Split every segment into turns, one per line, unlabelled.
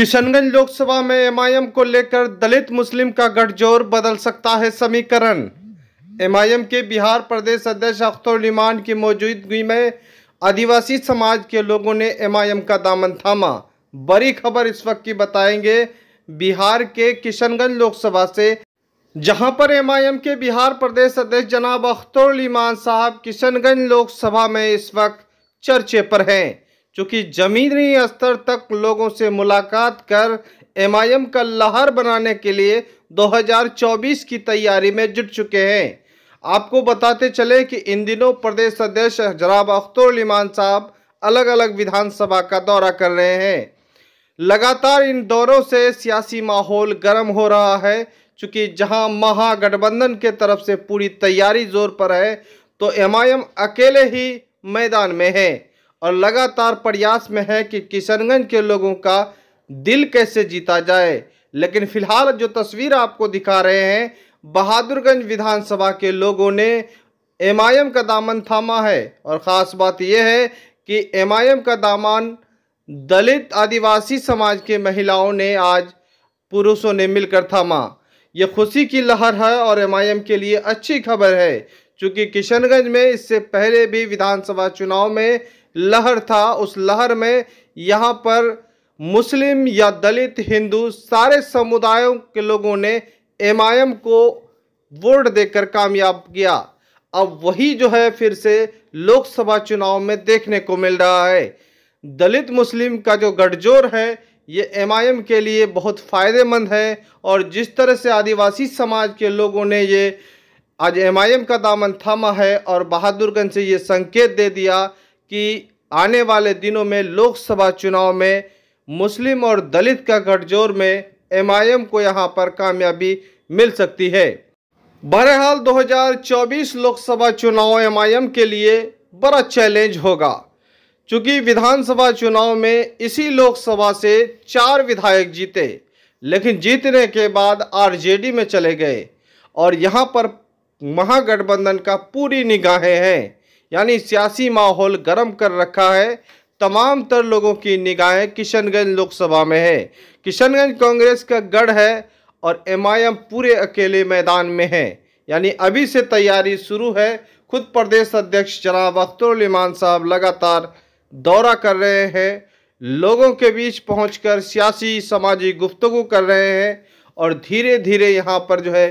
किशनगंज लोकसभा में एमआईएम को लेकर दलित मुस्लिम का गठजोर बदल सकता है समीकरण एमआईएम के बिहार प्रदेश अध्यक्ष अख्तर लिमान की मौजूदगी में आदिवासी समाज के लोगों ने एमआईएम का दामन थामा बड़ी खबर इस वक्त की बताएंगे बिहार के किशनगंज लोकसभा से जहां पर एमआईएम के बिहार प्रदेश अध्यक्ष जनाब अख्तर लिमान साहब किशनगंज लोकसभा में इस वक्त चर्चे पर हैं चूँकि ज़मीनी स्तर तक लोगों से मुलाकात कर एमआईएम का लहर बनाने के लिए 2024 की तैयारी में जुट चुके हैं आपको बताते चले कि इन दिनों प्रदेश अध्यक्ष जराब अख्तर लिमान साहब अलग अलग विधानसभा का दौरा कर रहे हैं लगातार इन दौरों से सियासी माहौल गर्म हो रहा है चूँकि जहां महागठबंधन के तरफ से पूरी तैयारी जोर पर है तो एम अकेले ही मैदान में है और लगातार प्रयास में है कि किशनगंज के लोगों का दिल कैसे जीता जाए लेकिन फिलहाल जो तस्वीर आपको दिखा रहे हैं बहादुरगंज विधानसभा के लोगों ने एम का दामन थामा है और ख़ास बात यह है कि एम का दामन दलित आदिवासी समाज के महिलाओं ने आज पुरुषों ने मिलकर थामा ये खुशी की लहर है और एम के लिए अच्छी खबर है क्योंकि किशनगंज में इससे पहले भी विधानसभा चुनाव में लहर था उस लहर में यहाँ पर मुस्लिम या दलित हिंदू सारे समुदायों के लोगों ने एम को वोट देकर कामयाब किया अब वही जो है फिर से लोकसभा चुनाव में देखने को मिल रहा है दलित मुस्लिम का जो गठजोड़ है ये एम के लिए बहुत फ़ायदेमंद है और जिस तरह से आदिवासी समाज के लोगों ने ये आज एम का दामन थामा है और बहादुरगंज से ये संकेत दे दिया कि आने वाले दिनों में लोकसभा चुनाव में मुस्लिम और दलित का गठजोड़ में एमआईएम को यहां पर कामयाबी मिल सकती है बहरहाल 2024 लोकसभा चुनाव एमआईएम के लिए बड़ा चैलेंज होगा क्योंकि विधानसभा चुनाव में इसी लोकसभा से चार विधायक जीते लेकिन जीतने के बाद आरजेडी में चले गए और यहां पर महागठबंधन का पूरी निगाहें हैं यानी सियासी माहौल गर्म कर रखा है तमाम तर लोगों की निगाहें किशनगंज लोकसभा में है किशनगंज कांग्रेस का गढ़ है और एमआईएम पूरे अकेले मैदान में है यानी अभी से तैयारी शुरू है खुद प्रदेश अध्यक्ष जनाब अख्तर साहब लगातार दौरा कर रहे हैं लोगों के बीच पहुंचकर सियासी समाजी गुफ्तगु कर रहे हैं और धीरे धीरे यहाँ पर जो है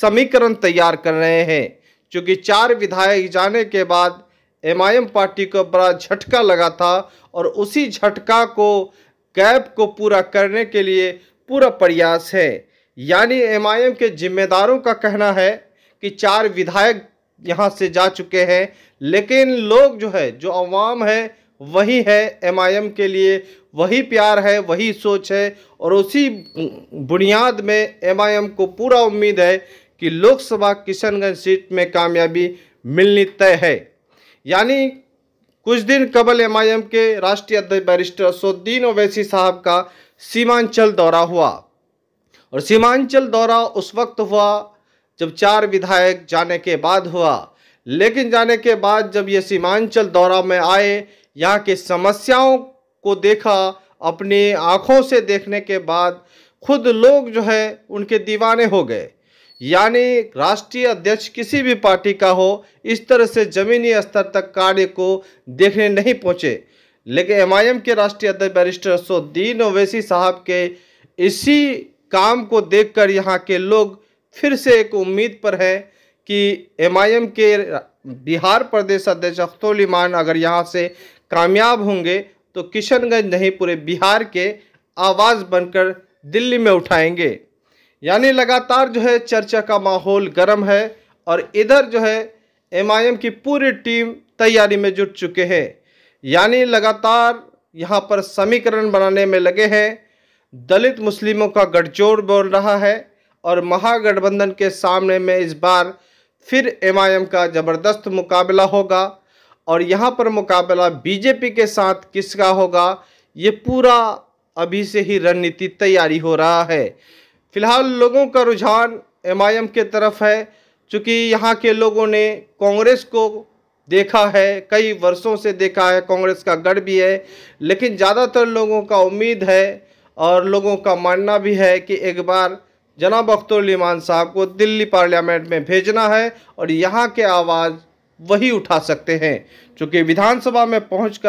समीकरण तैयार कर रहे हैं चूँकि चार विधायक जाने के बाद एमआईएम पार्टी को बड़ा झटका लगा था और उसी झटका को गैप को पूरा करने के लिए पूरा प्रयास है यानी एमआईएम के जिम्मेदारों का कहना है कि चार विधायक यहाँ से जा चुके हैं लेकिन लोग जो है जो अवाम है वही है एमआईएम के लिए वही प्यार है वही सोच है और उसी बुनियाद में एमआईएम को पूरा उम्मीद है कि लोकसभा किशनगंज सीट में कामयाबी मिलनी तय है यानी कुछ दिन कबल एमआईएम के राष्ट्रीय अध्यक्ष बैरिस्टर असोद्दीन ओवैसी साहब का सीमांचल दौरा हुआ और सीमांचल दौरा उस वक्त हुआ जब चार विधायक जाने के बाद हुआ लेकिन जाने के बाद जब ये सीमांचल दौरा में आए यहाँ की समस्याओं को देखा अपनी आँखों से देखने के बाद खुद लोग जो है उनके दीवाने हो गए यानी राष्ट्रीय अध्यक्ष किसी भी पार्टी का हो इस तरह से जमीनी स्तर तक कार्य को देखने नहीं पहुँचे लेकिन एमआईएम के राष्ट्रीय अध्यक्ष बैरिस्टर असुद्दीन ओवैसी साहब के इसी काम को देखकर यहाँ के लोग फिर से एक उम्मीद पर हैं कि एमआईएम के बिहार प्रदेश अध्यक्ष अख्तुलीमान अगर यहाँ से कामयाब होंगे तो किशनगंज नहीं पूरे बिहार के आवाज़ बनकर दिल्ली में उठाएंगे यानी लगातार जो है चर्चा का माहौल गर्म है और इधर जो है एमआईएम की पूरी टीम तैयारी में जुट चुके हैं यानी लगातार यहाँ पर समीकरण बनाने में लगे हैं दलित मुस्लिमों का गठजोड़ बोल रहा है और महागठबंधन के सामने में इस बार फिर एमआईएम का ज़बरदस्त मुकाबला होगा और यहाँ पर मुकाबला बीजेपी के साथ किसका होगा ये पूरा अभी से ही रणनीति तैयारी हो रहा है फिलहाल लोगों का रुझान एम के तरफ है चूँकि यहाँ के लोगों ने कांग्रेस को देखा है कई वर्षों से देखा है कांग्रेस का गढ़ भी है लेकिन ज़्यादातर लोगों का उम्मीद है और लोगों का मानना भी है कि एक बार जनाब अख्तरलीमान ईमान साहब को दिल्ली पार्लियामेंट में भेजना है और यहाँ के आवाज़ वही उठा सकते हैं चूँकि विधानसभा में पहुँच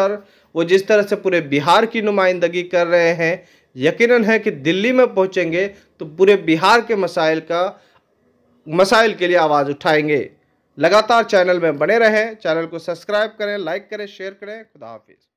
वो जिस तरह से पूरे बिहार की नुमाइंदगी कर रहे हैं यकीनन है कि दिल्ली में पहुंचेंगे तो पूरे बिहार के मसाइल का मसाइल के लिए आवाज़ उठाएंगे लगातार चैनल में बने रहें चैनल को सब्सक्राइब करें लाइक करें शेयर करें खुदा हाफिज़